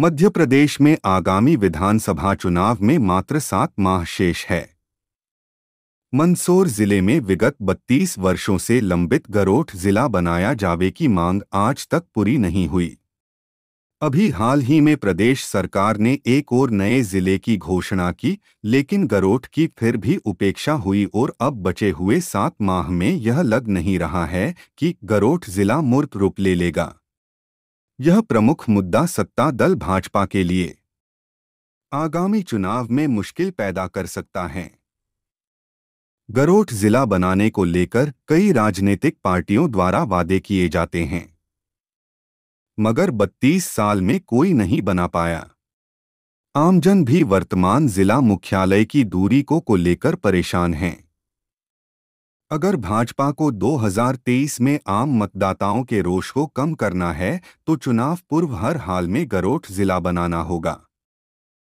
मध्य प्रदेश में आगामी विधानसभा चुनाव में मात्र सात माह शेष है मंदसौर जिले में विगत 32 वर्षों से लंबित गरोठ जिला बनाया जावे की मांग आज तक पूरी नहीं हुई अभी हाल ही में प्रदेश सरकार ने एक और नए जिले की घोषणा की लेकिन गरोठ की फिर भी उपेक्षा हुई और अब बचे हुए सात माह में यह लग नहीं रहा है कि गरोठ जिला मूर्त रूप ले लेगा यह प्रमुख मुद्दा सत्ता दल भाजपा के लिए आगामी चुनाव में मुश्किल पैदा कर सकता है गरोठ जिला बनाने को लेकर कई राजनीतिक पार्टियों द्वारा वादे किए जाते हैं मगर 32 साल में कोई नहीं बना पाया आमजन भी वर्तमान जिला मुख्यालय की दूरी को, को लेकर परेशान हैं अगर भाजपा को 2023 में आम मतदाताओं के रोष को कम करना है तो चुनाव पूर्व हर हाल में गरोठ जिला बनाना होगा